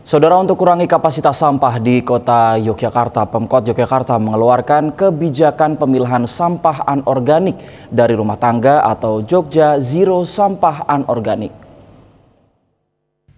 Saudara untuk kurangi kapasitas sampah di kota Yogyakarta, Pemkot Yogyakarta mengeluarkan kebijakan pemilihan sampah anorganik dari rumah tangga atau Jogja Zero Sampah Anorganik.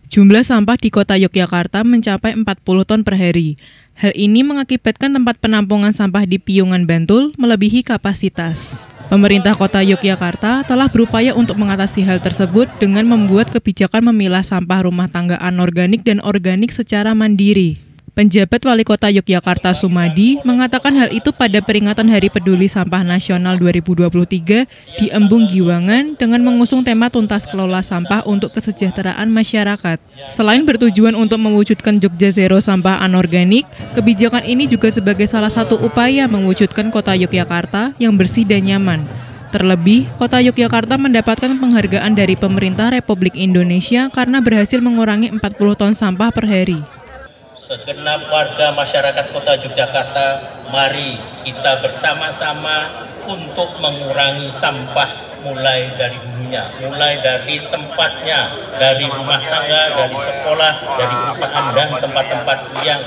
Jumlah sampah di kota Yogyakarta mencapai 40 ton per hari. Hal ini mengakibatkan tempat penampungan sampah di Piungan Bantul melebihi kapasitas. Pemerintah Kota Yogyakarta telah berupaya untuk mengatasi hal tersebut dengan membuat kebijakan memilah sampah rumah tangga anorganik dan organik secara mandiri. Penjabat Wali Kota Yogyakarta Sumadi mengatakan hal itu pada peringatan Hari Peduli Sampah Nasional 2023 di Embung Giwangan dengan mengusung tema tuntas kelola sampah untuk kesejahteraan masyarakat. Selain bertujuan untuk mewujudkan Jogja Zero Sampah Anorganik, kebijakan ini juga sebagai salah satu upaya mewujudkan kota Yogyakarta yang bersih dan nyaman. Terlebih, kota Yogyakarta mendapatkan penghargaan dari pemerintah Republik Indonesia karena berhasil mengurangi 40 ton sampah per hari segenap warga masyarakat kota Yogyakarta, mari kita bersama-sama untuk mengurangi sampah mulai dari hulunya, mulai dari tempatnya, dari rumah tangga, dari sekolah, dari perusahaan, dan tempat-tempat yang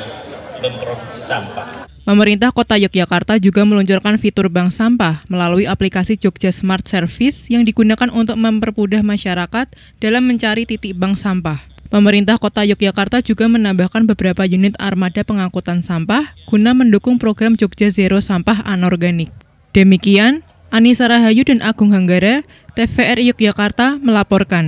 memproduksi sampah. Pemerintah Kota Yogyakarta juga meluncurkan fitur bank sampah melalui aplikasi Jogja Smart Service yang digunakan untuk mempermudah masyarakat dalam mencari titik bank sampah. Pemerintah Kota Yogyakarta juga menambahkan beberapa unit armada pengangkutan sampah guna mendukung program Jogja Zero Sampah Anorganik. Demikian, Anisara Rahayu dan Agung Hanggara, TVRI Yogyakarta melaporkan.